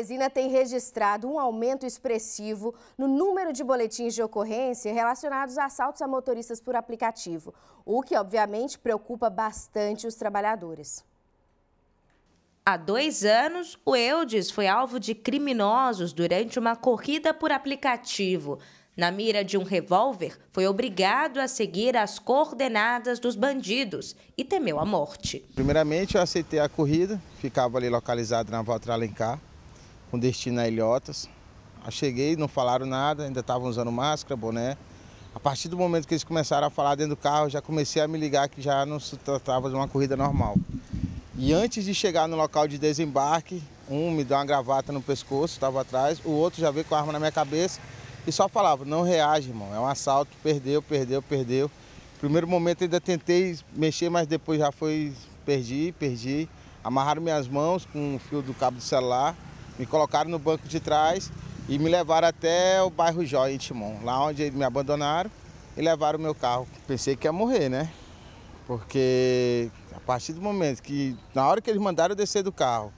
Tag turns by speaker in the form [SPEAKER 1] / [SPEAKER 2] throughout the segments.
[SPEAKER 1] Teresina tem registrado um aumento expressivo no número de boletins de ocorrência relacionados a assaltos a motoristas por aplicativo, o que obviamente preocupa bastante os trabalhadores.
[SPEAKER 2] Há dois anos, o Eudes foi alvo de criminosos durante uma corrida por aplicativo. Na mira de um revólver, foi obrigado a seguir as coordenadas dos bandidos e temeu a morte.
[SPEAKER 3] Primeiramente, eu aceitei a corrida, ficava ali localizado na Valtra Alencar com destino a Ilhotas. Eu cheguei, não falaram nada, ainda estavam usando máscara, boné. A partir do momento que eles começaram a falar dentro do carro, já comecei a me ligar que já não se tratava de uma corrida normal. E antes de chegar no local de desembarque, um me deu uma gravata no pescoço, estava atrás, o outro já veio com a arma na minha cabeça e só falava, não reage, irmão, é um assalto, perdeu, perdeu, perdeu. Primeiro momento ainda tentei mexer, mas depois já foi, perdi, perdi. Amarraram minhas mãos com o fio do cabo do celular me colocaram no banco de trás e me levaram até o bairro Jóia, em Timon, lá onde eles me abandonaram e levaram o meu carro. Pensei que ia morrer, né? Porque a partir do momento que, na hora que eles mandaram eu descer do carro,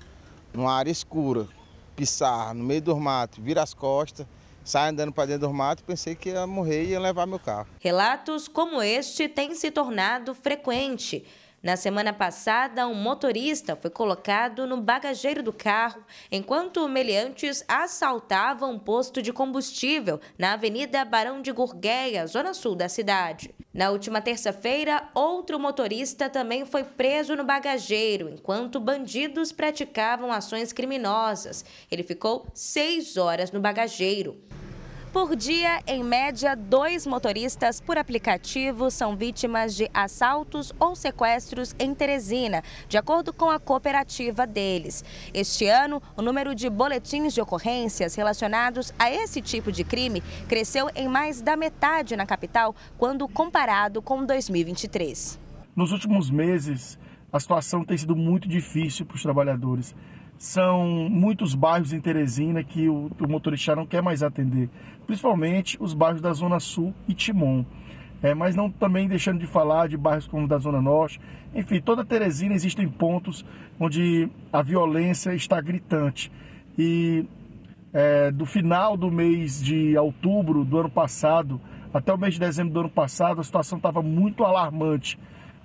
[SPEAKER 3] numa área escura, pisar no meio do mato, vira as costas, sai andando para dentro do mato, pensei que ia morrer e ia levar meu carro.
[SPEAKER 2] Relatos como este têm se tornado frequente. Na semana passada, um motorista foi colocado no bagageiro do carro enquanto meliantes assaltavam um posto de combustível na Avenida Barão de Gurgueia, zona sul da cidade. Na última terça-feira, outro motorista também foi preso no bagageiro enquanto bandidos praticavam ações criminosas. Ele ficou seis horas no bagageiro. Por dia, em média, dois motoristas por aplicativo são vítimas de assaltos ou sequestros em Teresina, de acordo com a cooperativa deles. Este ano, o número de boletins de ocorrências relacionados a esse tipo de crime cresceu em mais da metade na capital quando comparado com 2023.
[SPEAKER 4] Nos últimos meses, a situação tem sido muito difícil para os trabalhadores são muitos bairros em Teresina que o, o motorista não quer mais atender, principalmente os bairros da Zona Sul e Timon. É, mas não também deixando de falar de bairros como da Zona Norte. Enfim, toda Teresina existem pontos onde a violência está gritante. E é, do final do mês de outubro do ano passado até o mês de dezembro do ano passado, a situação estava muito alarmante.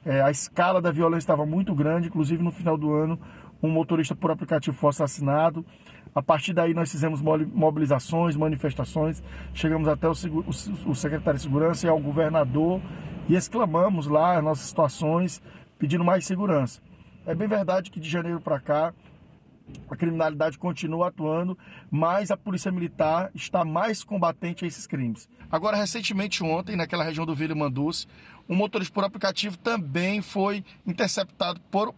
[SPEAKER 4] É, a escala da violência estava muito grande, inclusive no final do ano um motorista por aplicativo foi assassinado. A partir daí nós fizemos mobilizações, manifestações, chegamos até o, o, secretário de segurança e ao governador e exclamamos lá as nossas situações, pedindo mais segurança. É bem verdade que de janeiro para cá a criminalidade continua atuando, mas a polícia militar está mais combatente a esses crimes. Agora, recentemente ontem, naquela região do Vila Manduce, um motorista por aplicativo também foi interceptado por,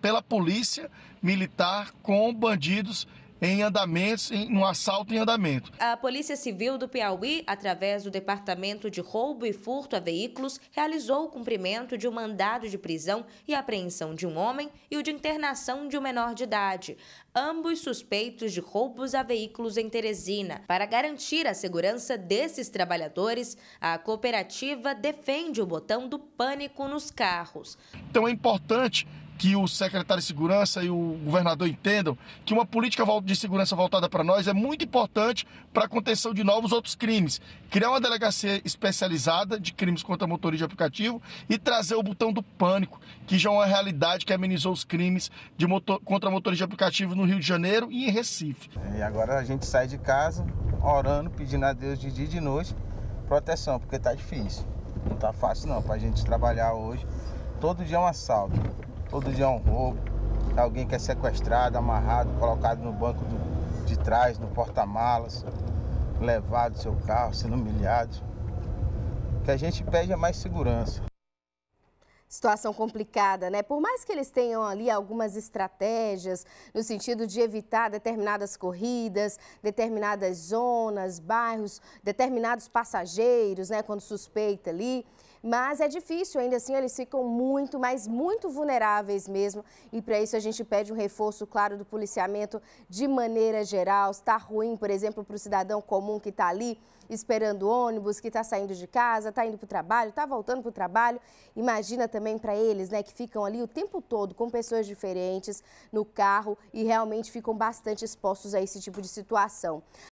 [SPEAKER 4] pela polícia militar com bandidos em andamento, em um assalto em andamento.
[SPEAKER 2] A Polícia Civil do Piauí, através do Departamento de Roubo e Furto a Veículos, realizou o cumprimento de um mandado de prisão e apreensão de um homem e o de internação de um menor de idade, ambos suspeitos de roubos a veículos em Teresina. Para garantir a segurança desses trabalhadores, a cooperativa defende o botão do pânico nos carros.
[SPEAKER 4] Então é importante que o secretário de segurança e o governador entendam que uma política de segurança voltada para nós é muito importante para a contenção de novos outros crimes. Criar uma delegacia especializada de crimes contra motorista de aplicativo e trazer o botão do pânico, que já é uma realidade que amenizou os crimes de motor,
[SPEAKER 3] contra motorista de aplicativo no Rio de Janeiro e em Recife. É, e agora a gente sai de casa orando, pedindo a Deus de dia e de noite proteção, porque está difícil. Não está fácil não para a gente trabalhar hoje. Todo dia é um assalto. Todo dia é um roubo. Alguém que é sequestrado, amarrado, colocado no banco do, de trás, no porta-malas, levado seu carro, sendo humilhado. O que a gente pede é mais segurança.
[SPEAKER 1] Situação complicada, né? Por mais que eles tenham ali algumas estratégias no sentido de evitar determinadas corridas, determinadas zonas, bairros, determinados passageiros, né? Quando suspeita ali, mas é difícil, ainda assim eles ficam muito, mas muito vulneráveis mesmo. E para isso a gente pede um reforço, claro, do policiamento de maneira geral. Está ruim, por exemplo, para o cidadão comum que está ali esperando ônibus, que está saindo de casa, está indo para o trabalho, está voltando para o trabalho. Imagina também para eles, né, que ficam ali o tempo todo com pessoas diferentes no carro e realmente ficam bastante expostos a esse tipo de situação.